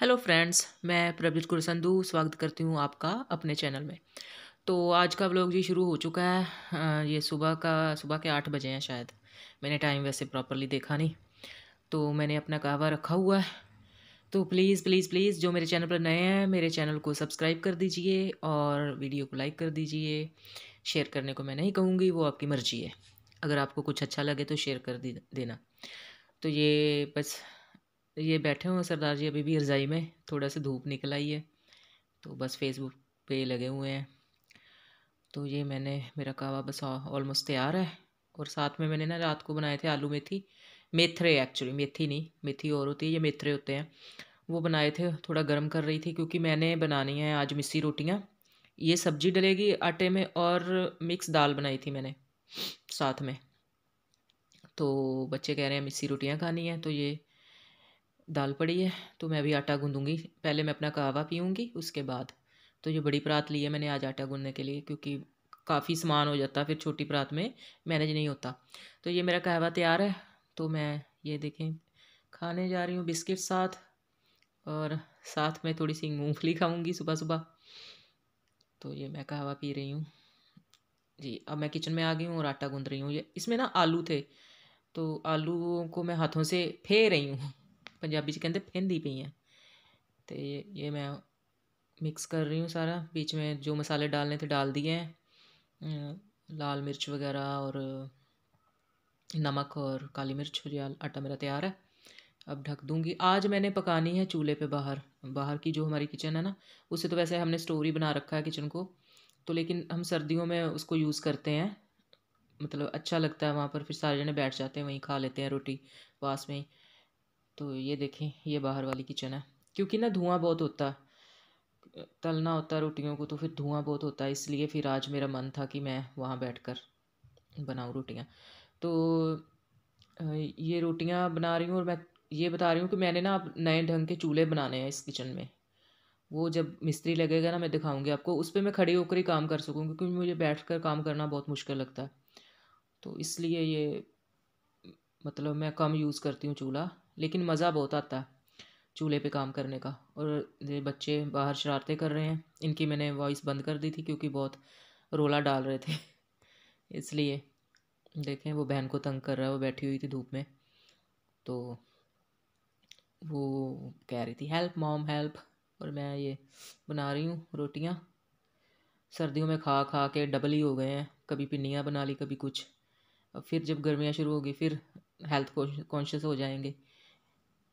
hello friends मैं प्रवीत कुरसंधु स्वागत करती हूँ आपका अपने चैनल में तो आज का ब्लॉग जी शुरू हो चुका है ये सुबह का सुबह के आठ बजे हैं शायद मैंने टाइम वैसे प्रॉपरली देखा नहीं तो मैंने अपना कहवा रखा हुआ है तो प्लीज़ प्लीज़ प्लीज़ जो मेरे चैनल पर नए हैं मेरे चैनल को सब्सक्राइब कर दीजिए और वीडियो को लाइक कर दीजिए शेयर करने को मैं नहीं कहूँगी वो आपकी मर्ज़ी है अगर आपको कुछ अच्छा लगे तो शेयर कर देना तो ये बस तो ये बैठे हुए हैं सरदार जी अभी भी रज़ाई में थोड़ा सा धूप निकल आई है तो बस फेसबुक पे लगे हुए हैं तो ये मैंने मेरा कहवा बस ऑलमोस्ट तैयार है और साथ में मैंने ना रात को बनाए थे आलू मेथी मेथरे एक्चुअली मेथी नहीं मेथी और होती है ये मेथरे होते हैं वो बनाए थे थोड़ा गर्म कर रही थी क्योंकि मैंने बनानी है आज मिस्सी रोटियाँ ये सब्जी डलेगी आटे में और मिक्स दाल बनाई थी मैंने साथ में तो बच्चे कह रहे हैं मिस्सी रोटियाँ खानी हैं तो ये दाल पड़ी है तो मैं अभी आटा गूंदूंगी पहले मैं अपना कहवा पीऊँगी उसके बाद तो ये बड़ी परात ली है मैंने आज आटा गूंदने के लिए क्योंकि काफ़ी सामान हो जाता फिर छोटी परात में मैनेज नहीं होता तो ये मेरा कहवा तैयार है तो मैं ये देखें खाने जा रही हूँ बिस्किट साथ और साथ में थोड़ी सी मूँगफली खाऊँगी सुबह सुबह तो ये मैं कहवा पी रही हूँ जी अब मैं किचन में आ गई हूँ और आटा गूँध रही हूँ ये इसमें ना आलू थे तो आलू को मैं हाथों से फे रही हूँ पंजाबी से कहते फेंदी पई हैं तो ये मैं मिक्स कर रही हूँ सारा बीच में जो मसाले डालने थे डाल दिए हैं लाल मिर्च वगैरह और नमक और काली मिर्च हो जाए आटा मेरा तैयार है अब ढक दूंगी आज मैंने पकानी है चूल्हे पे बाहर बाहर की जो हमारी किचन है ना उससे तो वैसे हमने स्टोर ही बना रखा है किचन को तो लेकिन हम सर्दियों में उसको यूज़ करते हैं मतलब अच्छा लगता है वहाँ पर फिर सारे जने बैठ जाते हैं वहीं खा लेते हैं रोटी पास में ही तो ये देखें ये बाहर वाली किचन है क्योंकि ना धुआं बहुत होता है तलना होता है रोटियों को तो फिर धुआं बहुत होता है इसलिए फिर आज मेरा मन था कि मैं वहाँ बैठ कर बनाऊँ रोटियाँ तो ये रोटियाँ बना रही हूँ और मैं ये बता रही हूँ कि मैंने ना नए ढंग के चूल्हे बनाने हैं इस किचन में वो जब मिस्त्री लगेगा ना मैं दिखाऊंगी आपको उस पर मैं खड़े होकर ही काम कर सकूँगी क्योंकि मुझे बैठ कर काम करना बहुत मुश्किल लगता है तो इसलिए ये मतलब मैं कम यूज़ करती हूँ चूल्हा लेकिन मज़ा बहुत आता है चूल्हे पे काम करने का और ये बच्चे बाहर शरारतें कर रहे हैं इनकी मैंने वॉइस बंद कर दी थी क्योंकि बहुत रोला डाल रहे थे इसलिए देखें वो बहन को तंग कर रहा है वो बैठी हुई थी धूप में तो वो कह रही थी हेल्प मॉम हेल्प और मैं ये बना रही हूँ रोटियाँ सर्दियों में खा खा के डबल ही हो गए हैं कभी पिन्नियाँ बना ली कभी कुछ अब फिर जब गर्मियाँ शुरू होगी फिर हेल्थ कॉन्शियस हो जाएंगे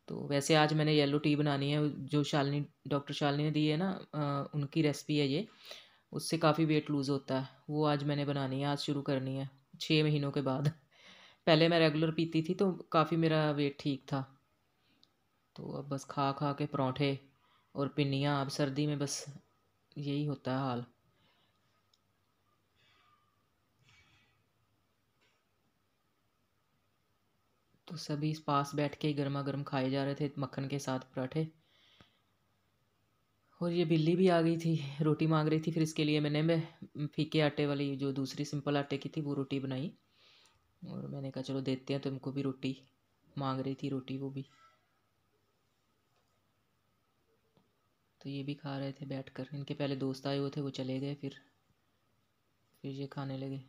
तो वैसे आज मैंने येलो टी बनानी है जो शालिनी डॉक्टर शालिनी ने दी है ना आ, उनकी रेसिपी है ये उससे काफ़ी वेट लूज़ होता है वो आज मैंने बनानी है आज शुरू करनी है छः महीनों के बाद पहले मैं रेगुलर पीती थी तो काफ़ी मेरा वेट ठीक था तो अब बस खा खा के परौंठे और पिन्नियाँ अब सर्दी में बस यही होता है हाल तो सभी पास बैठ के गर्मा गर्म खाए जा रहे थे मक्खन के साथ पराठे और ये बिल्ली भी आ गई थी रोटी मांग रही थी फिर इसके लिए मैंने मैं फीके आटे वाली जो दूसरी सिंपल आटे की थी वो रोटी बनाई और मैंने कहा चलो देते हैं तुमको भी रोटी मांग रही थी रोटी वो भी तो ये भी खा रहे थे बैठ कर इनके पहले दोस्त आए हुए थे वो चले गए फिर फिर ये खाने लगे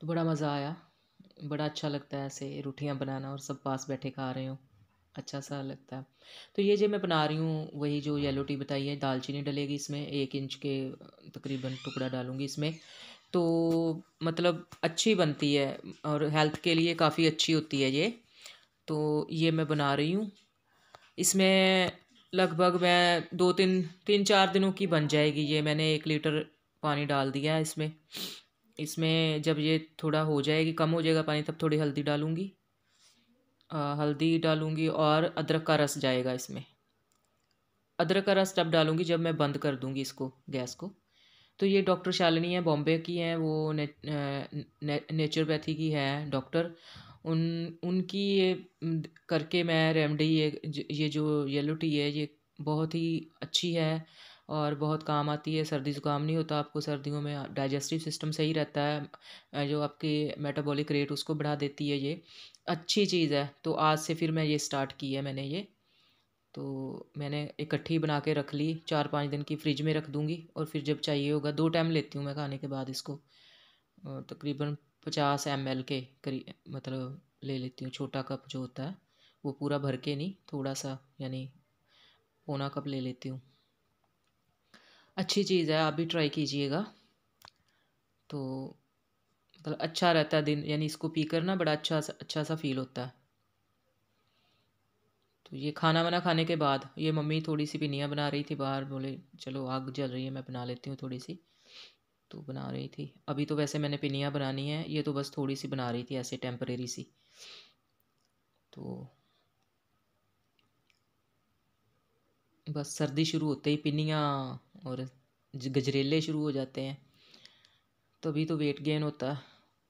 तो बड़ा मज़ा आया बड़ा अच्छा लगता है ऐसे रोटियाँ बनाना और सब पास बैठे खा रहे हो अच्छा सा लगता है तो ये जो मैं बना रही हूँ वही जो येलो टी बताई है दालचीनी डलेगी इसमें एक इंच के तकरीबन टुकड़ा डालूँगी इसमें तो मतलब अच्छी बनती है और हेल्थ के लिए काफ़ी अच्छी होती है ये तो ये मैं बना रही हूँ इसमें लगभग मैं दो तीन तीन चार दिनों की बन जाएगी ये मैंने एक लीटर पानी डाल दिया है इसमें इसमें जब ये थोड़ा हो जाएगी कम हो जाएगा पानी तब थोड़ी हल्दी डालूँगी हल्दी डालूँगी और अदरक का रस जाएगा इसमें अदरक का रस तब डालूँगी जब मैं बंद कर दूँगी इसको गैस को तो ये डॉक्टर शालिनी है बॉम्बे की हैं वो ने, ने, नेचुरपैथी की है डॉक्टर उन उनकी ये करके मैं रेमडी ये ये जो येलो टी है ये बहुत ही अच्छी है और बहुत काम आती है सर्दी ज़ुकाम नहीं होता आपको सर्दियों में डाइजेस्टिव सिस्टम सही रहता है जो आपकी मेटाबॉलिक रेट उसको बढ़ा देती है ये अच्छी चीज़ है तो आज से फिर मैं ये स्टार्ट की है मैंने ये तो मैंने इकट्ठी बना के रख ली चार पाँच दिन की फ्रिज में रख दूँगी और फिर जब चाहिए होगा दो टाइम लेती हूँ मैं खाने के बाद इसको तकरीबन पचास एम एल के करी मतलब ले लेती हूँ छोटा कप जो होता है वो पूरा भर के नहीं थोड़ा सा यानी पौना कप ले लेती हूँ अच्छी चीज़ है आप भी ट्राई कीजिएगा तो मतलब अच्छा रहता है दिन यानी इसको पी कर ना बड़ा अच्छा सा अच्छा सा फील होता है तो ये खाना वाना खाने के बाद ये मम्मी थोड़ी सी पिनियाँ बना रही थी बाहर बोले चलो आग जल रही है मैं बना लेती हूँ थोड़ी सी तो बना रही थी अभी तो वैसे मैंने पिनियाँ बनानी है ये तो बस थोड़ी सी बना रही थी ऐसे टेम्परेरी सी तो बस सर्दी शुरू होते ही पिनियाँ और गजरेले शुरू हो जाते हैं तभी तो वेट गेन होता है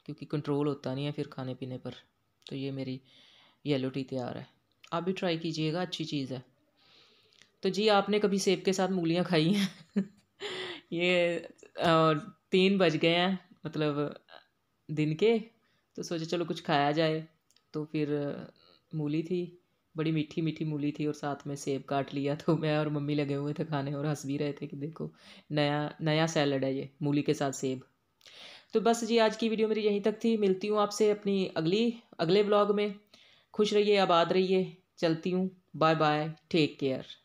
क्योंकि कंट्रोल होता नहीं है फिर खाने पीने पर तो ये मेरी येलो टी तैयार है आप भी ट्राई कीजिएगा अच्छी चीज़ है तो जी आपने कभी सेब के साथ मूलियाँ खाई हैं ये तीन बज गए हैं मतलब दिन के तो सोचा चलो कुछ खाया जाए तो फिर मूली थी बड़ी मीठी मीठी मूली थी और साथ में सेब काट लिया तो मैं और मम्मी लगे हुए थे खाने और हंस भी रहे थे कि देखो नया नया सैलड है ये मूली के साथ सेब तो बस जी आज की वीडियो मेरी यहीं तक थी मिलती हूँ आपसे अपनी अगली अगले ब्लॉग में खुश रहिए आबाद रहिए चलती हूँ बाय बाय टेक केयर